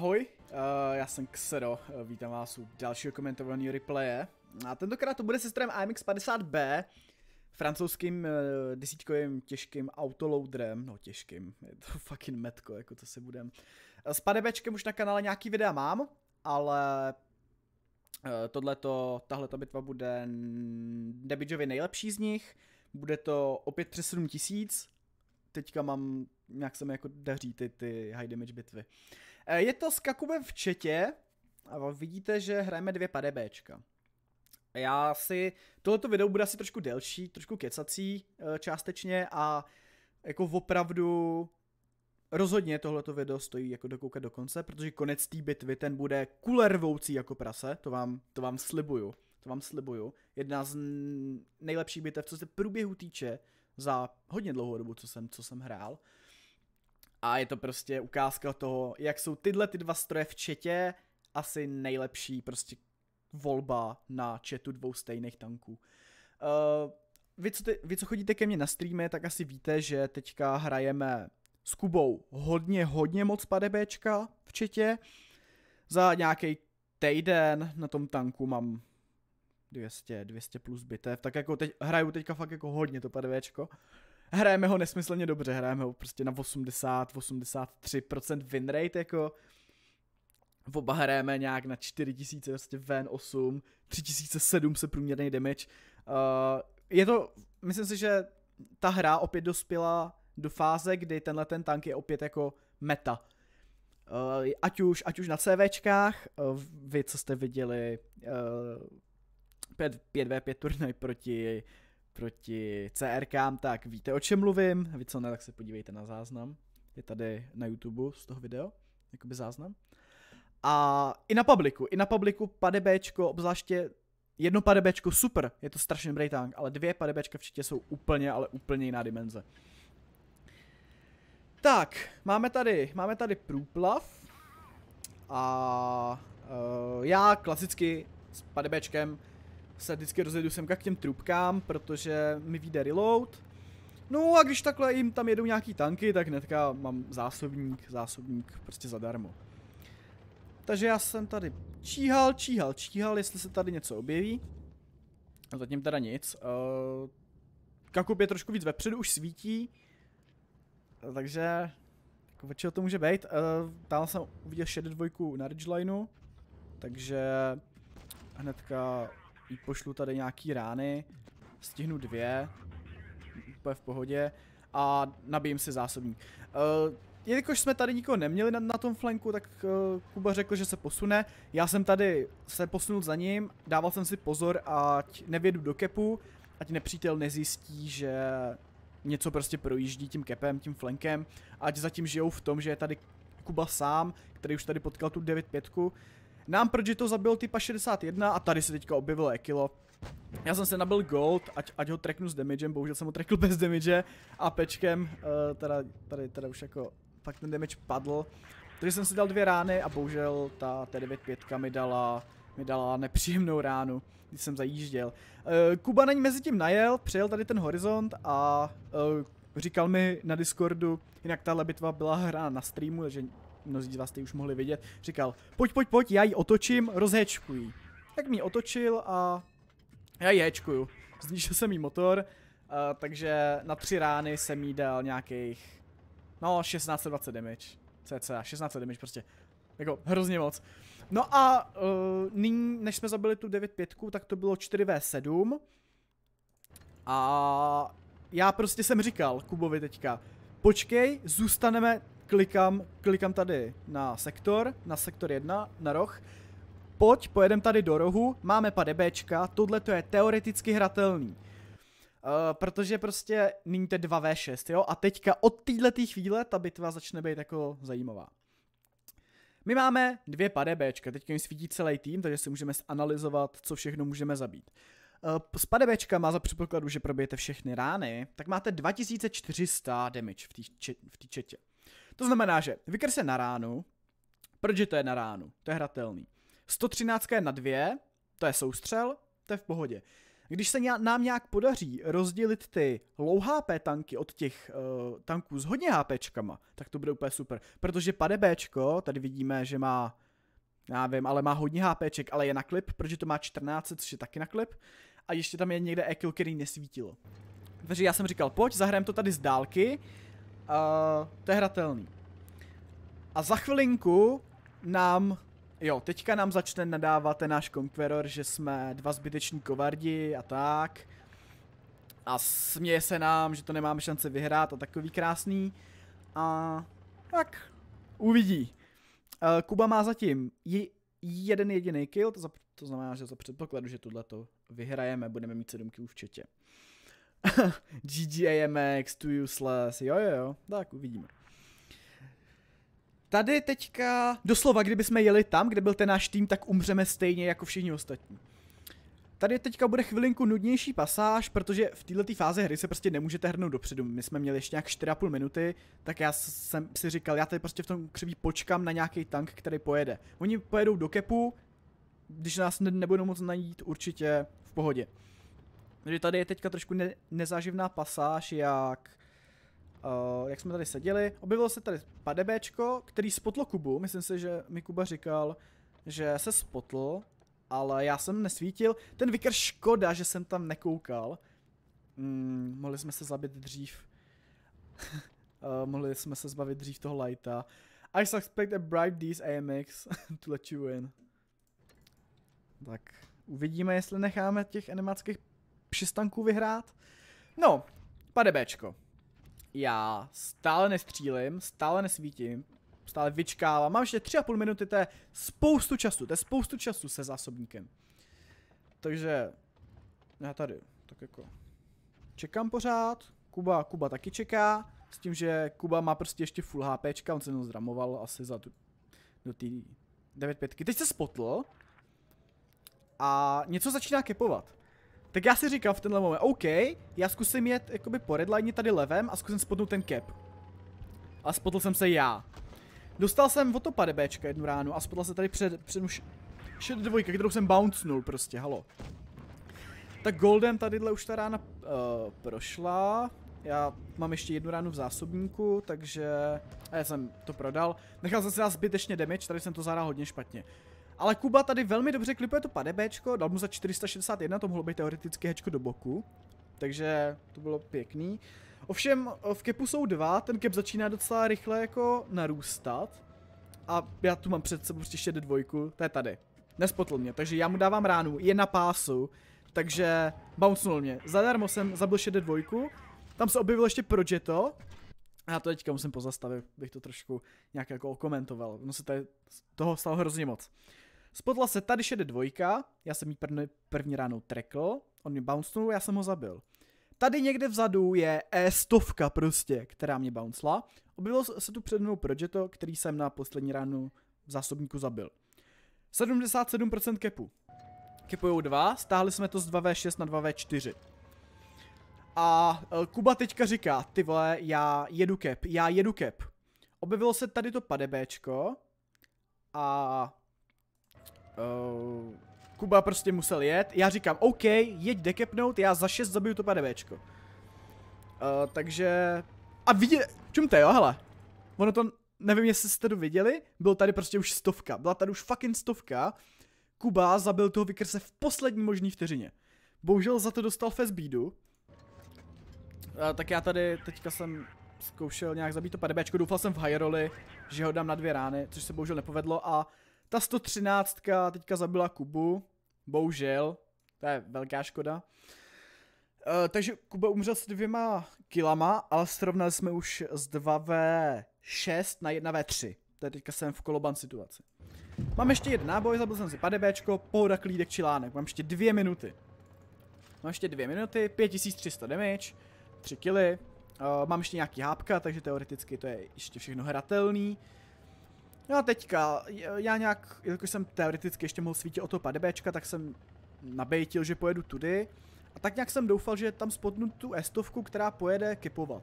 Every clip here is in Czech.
Ahoj, eh, já jsem Xero, eh, vítám vás u dalšího komentovaného replaye. A tentokrát to bude se strojem AMX50B, francouzským eh, desítkovým těžkým autoloaderem, no těžkým, je to fucking metko, jako to se budem. S padebečkem už na kanále nějaký videa mám, ale tohleto, tahle bitva bude debidžově nejlepší z nich, bude to opět přes 7000, teďka mám, nějak se mi jako daří ty, ty high damage bitvy. Uh, Eh, je to s Kakubem v četě a vidíte, že hrajeme dvě padebéčka. Já si, tohleto video bude asi trošku delší, trošku kecací eh, částečně a jako opravdu rozhodně tohleto video stojí jako dokoukat do konce, protože konec té bitvy ten bude kulervoucí jako prase, to vám, to vám slibuju, to vám slibuju. Jedna z nejlepších bitev, co se průběhu týče, za hodně dlouhou dobu, co jsem, co jsem hrál. A je to prostě ukázka toho, jak jsou tyhle ty dva stroje v četě asi nejlepší prostě volba na četu dvou stejných tanků. Uh, vy, co ty, vy, co chodíte ke mně na streamy, tak asi víte, že teďka hrajeme s Kubou hodně, hodně moc padebečka v četě. Za nějaký týden na tom tanku mám 200, 200 plus bitev, tak jako teď, hraju teďka fakt jako hodně to padebečko. Uh, hrajeme ho nesmyslně dobře, hrajeme ho prostě na 80, 83% winrate, jako oba hrajeme nějak na 4000, prostě ven 8, 3007 se průměrný damage. Uh, je to, myslím si, že ta hra opět dospěla do fáze, kdy tenhle ten tank je opět jako meta. Uh, ať, už, ať už na CVčkách, uh, vy co jste viděli uh, 5, 5v5 turnaj proti proti CRkám, tak víte, o čem mluvím. vy co ne, tak se podívejte na záznam. Je tady na YouTube z toho video, jakoby záznam. A i na publiku, i na publiku Bčko, obzvláště jedno Bčko, super, je to strašný tank, ale dvě Bčka včetně jsou úplně, ale úplně jiná dimenze. Tak, máme tady, máme tady průplav. A uh, já klasicky s padebečkem se vždycky rozjedu semka k těm trubkám, protože mi vyjde reload. No a když takhle jim tam jedou nějaký tanky, tak hnedka mám zásobník, zásobník prostě zadarmo. Takže já jsem tady číhal, číhal, číhal, jestli se tady něco objeví. A no zatím teda nic. Uh, Kakub je trošku víc vepředu, už svítí. Eh, takže... Jako čeho to může být? Eh, tam jsem uviděl šedé dvojku na Ridgelineu. Takže... Hnedka jí pošlu tady nějaký rány, stihnu dvě, úplně v pohodě a nabijím si zásobník. Uh, jelikož jsme tady nikoho neměli na, na tom flanku, tak uh, Kuba řekl, že se posune. Já jsem tady se posunul za ním, dával jsem si pozor, ať nevědu do kepu, ať nepřítel nezjistí, že něco prostě projíždí tím kepem, tím flankem, ať zatím žijou v tom, že je tady Kuba sám, který už tady potkal tu 9 pětku. Nám to zabil typa 61 a tady se teďka objevilo Ekilo. Já jsem se nabil gold, ať, ať ho treknu s damagem, bohužel jsem ho trekl bez damage a pečkem, uh, teda, tady teda už jako fakt ten damage padl. Takže jsem si dal dvě rány a bohužel ta T95 mi dala, mi dala nepříjemnou ránu, když jsem zajížděl. Uh, Kuba na ní mezi tím najel, přejel tady ten horizont a uh, říkal mi na Discordu, jinak tahle bitva byla hra na streamu, takže mnozí z vás jste už mohli vidět, říkal, pojď, pojď, pojď, já ji otočím, rozhečkuji. Tak mi otočil a já ji hečkuju. Zničil jsem jí motor, uh, takže na tři rány jsem jí dal nějakých, no 16-20 damage, cca, 16 damage prostě, jako hrozně moc. No a uh, nyní, než jsme zabili tu 9-5, tak to bylo 4v7 a já prostě jsem říkal Kubovi teďka, počkej, zůstaneme klikám, klikám tady na sektor, na sektor 1, na roh. Pojď, pojedem tady do rohu, máme DBčka, tohle to je teoreticky hratelný. Uh, protože prostě nyní to 2v6, jo? A teďka od této chvíle ta bitva začne být jako zajímavá. My máme dvě padebečka, teďka mi svítí celý tým, takže si můžeme analyzovat, co všechno můžeme zabít. Uh, s padebečka má za předpokladu, že probijete všechny rány, tak máte 2400 damage v té četě. To znamená, že Vickers je na ránu, protože to je na ránu, to je hratelný. 113 je na dvě, to je soustřel, to je v pohodě. Když se nám nějak podaří rozdělit ty low HP tanky od těch uh, tanků s hodně HPčkama, tak to bude úplně super. Protože pade Bčko, tady vidíme, že má, já vím, ale má hodně HPček, ale je na klip, protože to má 14, což je taky na klip. A ještě tam je někde e který nesvítilo. Takže já jsem říkal, pojď, zahrajeme to tady z dálky, Uh, to je hratelný. A za chvilinku nám, jo, teďka nám začne nadávat ten náš Conqueror, že jsme dva zbyteční kovardi a tak. A směje se nám, že to nemáme šance vyhrát a takový krásný. A tak, uvidí. Uh, Kuba má zatím jeden jediný kill, to, za, to znamená, že za předpokladu, že tohle to vyhrajeme, budeme mít sedm kill v četě. GGAMX, to useless, jo jo jo, tak uvidíme. Tady teďka, doslova, kdyby jsme jeli tam, kde byl ten náš tým, tak umřeme stejně jako všichni ostatní. Tady teďka bude chvilinku nudnější pasáž, protože v této fázi hry se prostě nemůžete hrnout dopředu. My jsme měli ještě nějak 4,5 minuty, tak já jsem si říkal, já tady prostě v tom křiví počkám na nějaký tank, který pojede. Oni pojedou do kepu, když nás nebudou moc najít, určitě v pohodě. Takže tady je teďka trošku ne, nezáživná pasáž, jak Uh, jak jsme tady seděli, objevilo se tady padebečko, který spotlo Kubu, myslím si, že mi Kuba říkal, že se spotl, ale já jsem nesvítil, ten vikr škoda, že jsem tam nekoukal, mm, mohli jsme se zabít dřív, uh, mohli jsme se zbavit dřív toho lighta, I suspect a bribe these AMX to let you in. Tak uvidíme, jestli necháme těch animáckých přistanku vyhrát. No, pade Bčko. Já stále nestřílim, stále nesvítím, stále vyčkávám. Mám ještě tři a půl minuty, to je spoustu času, to je spoustu času se zásobníkem. Takže já tady, tak jako čekám pořád, Kuba, Kuba taky čeká, s tím, že Kuba má prostě ještě full HP, on se jenom zdramoval asi za tu, do té 9.5. Teď se spotl a něco začíná kepovat. Tak já si říkal v tenhle moment, OK, já zkusím jet jakoby po redline tady levem a zkusím spodnout ten cap. A spotl jsem se já. Dostal jsem o to DBčka jednu ránu a spotla se tady před, před už šed dvojka, kterou jsem bouncnul prostě, halo. Tak Goldem tadyhle už ta rána uh, prošla. Já mám ještě jednu ránu v zásobníku, takže... A já jsem to prodal. Nechal jsem si dát zbytečně damage, tady jsem to zahrál hodně špatně. Ale Kuba tady velmi dobře klipuje to padebečko, dal mu za 461, to mohlo být teoreticky hečko do boku. Takže to bylo pěkný. Ovšem eh, v kepu jsou dva, ten kep začíná docela rychle jako narůstat. A já tu mám před sebou ještě dvojku, to je tady. Nespotl mě, takže já mu dávám ránu, je na pásu. Takže bouncnul mě. Zadarmo jsem zabil šede dvojku. Tam se objevil ještě Projeto. A já to teďka musím pozastavit, bych to trošku nějak jako okomentoval. No se tady toho stalo hrozně moc. Spodla se tady šede dvojka, já jsem jí první, první ráno trekl, on mě bouncnul, já jsem ho zabil. Tady někde vzadu je E100 prostě, která mě bouncla. Objevilo se tu před mnou Projeto, který jsem na poslední ránu v zásobníku zabil. 77% kepu. Kepujou dva, stáhli jsme to z 2v6 na 2v4. A e, Kuba teďka říká, ty vole, já jedu kep, já jedu kep. Objevilo se tady to padebéčko a Uh, Kuba prostě musel jet. Já říkám, OK, jeď dekepnout, já za 6 zabiju to PDVčko. Uh, eh, takže... A viděli... Čumte, jo, hele. Ono to... Nevím, jestli jste to viděli, byl tady prostě už stovka. Byla tady už fucking stovka. Kuba zabil toho vykrse v poslední možný vteřině. Bohužel za to dostal fezbídu. Uh, eh, tak já tady teďka jsem zkoušel nějak zabít to PDBčko, doufal jsem v high roli, že ho dám na dvě rány, což se bohužel nepovedlo a ta 113 teďka zabila Kubu, bohužel, to je velká škoda. E, takže Kuba umřel s dvěma kilama, ale srovnali jsme už z 2v6 na 1v3. To je teďka jsem v koloban situaci. Mám ještě jeden náboj, zabil jsem si padebéčko, pohoda, klídek, čilánek. Mám ještě dvě minuty. Mám ještě dvě minuty, 5300 damage, 3 kily. Uh, mám ještě nějaký hápka, takže teoreticky to je ještě všechno hratelný. No a teďka, já nějak, jelikož jsem teoreticky ještě mohl svítit o to padebečka, tak jsem nabejtil, že pojedu tudy. A tak nějak jsem doufal, že tam spodnu tu estovku, která pojede kipovat.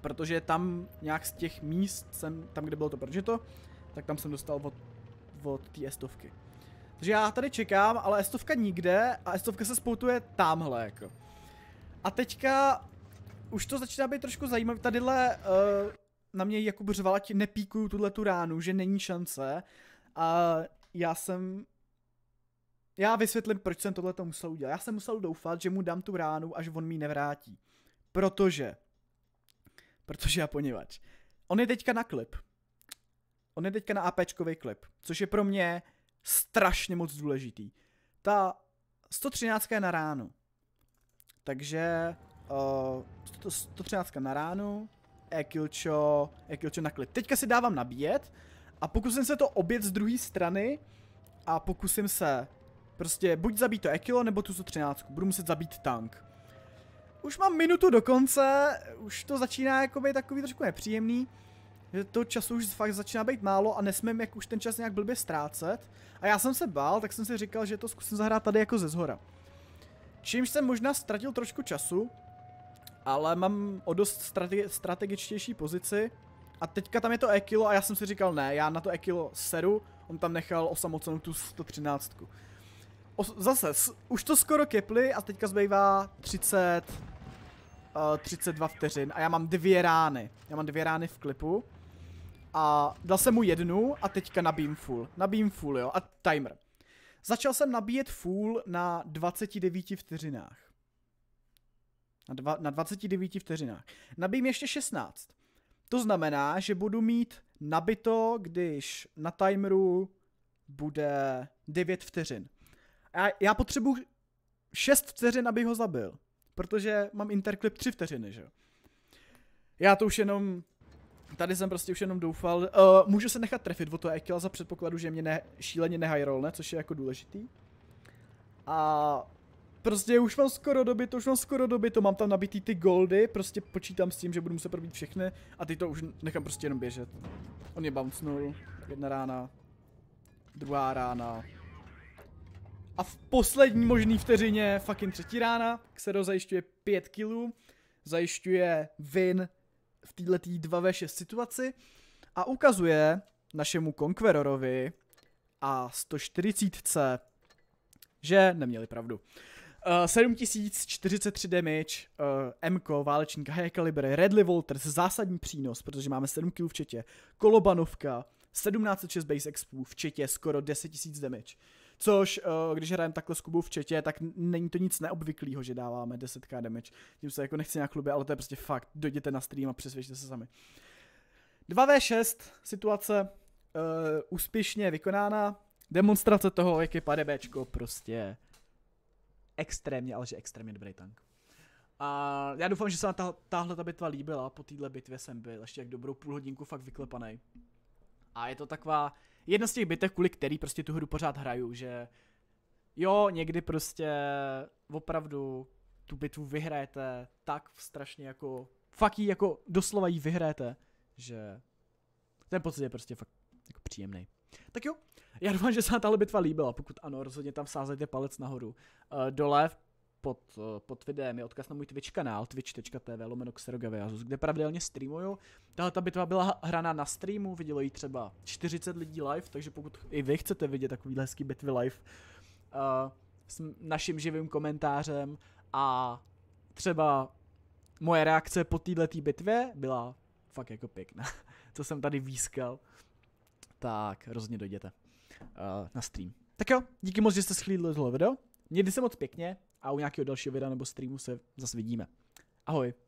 Protože tam nějak z těch míst jsem, tam kde bylo to pržito, tak tam jsem dostal od, od té estovky. Takže já tady čekám, ale estovka nikde a estovka se spoutuje tamhle jako. A teďka už to začíná být trošku zajímavé. Tadyhle uh, na mě jako řvala, ti nepíkuju tuhle tu ránu, že není šance. A já jsem já vysvětlím, proč jsem tohle musel udělat. Já jsem musel doufat, že mu dám tu ránu, až on mi nevrátí. Protože, protože já poněvadž. On je teďka na klip. On je teďka na APčkový klip, což je pro mě strašně moc důležitý. Ta 113 je na ránu. Takže uh, eh, 113 na ránu, e Ekilčo e na klid. Teďka si dávám nabíjet a pokusím se to obět z druhé strany a pokusím se prostě buď zabít to e nebo tu 113. Budu muset zabít tank. Už mám minutu do konce, už to začíná jako být takový trošku nepříjemný, že to času už fakt začíná být málo a nesmím jak už ten čas nějak blbě ztrácet. A já jsem se bál, tak jsem si říkal, že to zkusím zahrát tady jako ze zhora. Čímž jsem možná ztratil trošku času, ale mám o dost strate strategičtější pozici. A teďka tam je to Ekilo a já jsem si říkal, ne, já na to Ekilo seru, on tam nechal osamocenou tu 113. O, zase, už to skoro kepli a teďka zbývá 30, uh, 32 vteřin a já mám dvě rány. Já mám dvě rány v klipu a dal jsem mu jednu a teďka nabím full. Nabím full, jo, a timer. Začal jsem nabíjet full na 29 vteřinách. Na, dva, na 29 vteřinách. Nabijím ještě 16. To znamená, že budu mít nabito, když na timeru bude 9 vteřin. A já potřebuji 6 vteřin, abych ho zabil. Protože mám interklip 3 vteřiny, že jo. Já to už jenom... Tady jsem prostě už jenom doufal. Uh, můžu se nechat trefit o to Ekila za předpokladu, že mě ne, šíleně nehajrolne, což je jako důležitý. A Prostě už mám skoro doby, to už mám skoro doby, to mám tam nabitý ty goldy, prostě počítám s tím, že budu muset probít všechny a ty to už nechám prostě jenom běžet. On je bouncnul, jedna rána, druhá rána. A v poslední možný vteřině, fucking třetí rána, Xero zajišťuje 5 killů, zajišťuje win v této 2v6 situaci a ukazuje našemu Conquerorovi a 140 že neměli pravdu. 7043 eh, damage, uh, eh, MK, válečník, high caliber, Redley Walters, zásadní přínos, protože máme 7 kg včetě, kolobanovka, 1706 base expů, včetě skoro 10 000 damage. Což, eh, když hrajeme takhle s Kubou v četě, tak není to nic neobvyklého, že dáváme 10k damage. Tím se jako nechci nějak klubě, ale to je prostě fakt. Dojděte na stream a přesvědčte se sami. 2v6 situace uh, úspěšně vykonána. Demonstrace toho, jak je padebečko prostě extrémně, ale že extrémně dobrý tank. A já doufám, že se vám ta, tahle ta bitva líbila, po téhle bitvě jsem byl ještě jak dobrou půl hodinku fakt vyklepaný. A je to taková jedna z těch bitev, kvůli který prostě tu hru pořád hraju, že jo, někdy prostě opravdu tu bitvu vyhrajete tak strašně jako, fakt jí jako doslova jí vyhrajete, že ten pocit je prostě fakt jako příjemný. Tak jo, já doufám, že se vám tahle bitva líbila, pokud ano, rozhodně tam sázejte palec nahoru. Uh, dole pod, uh, pod videem je odkaz na můj Twitch kanál twitch.tv lomeno kde pravidelně streamuju. Tahle ta bitva byla hraná na streamu, vidělo ji třeba 40 lidí live, takže pokud i vy chcete vidět takový hezký bitvy live uh, s naším živým komentářem a třeba moje reakce po této bitvě byla fakt jako pěkná, co jsem tady výskal tak rozhodně dojděte uh, na stream. Tak jo, díky moc, že jste schlídli tohle video. Mějte se moc pěkně a u nějakého dalšího videa nebo streamu se zase vidíme. Ahoj.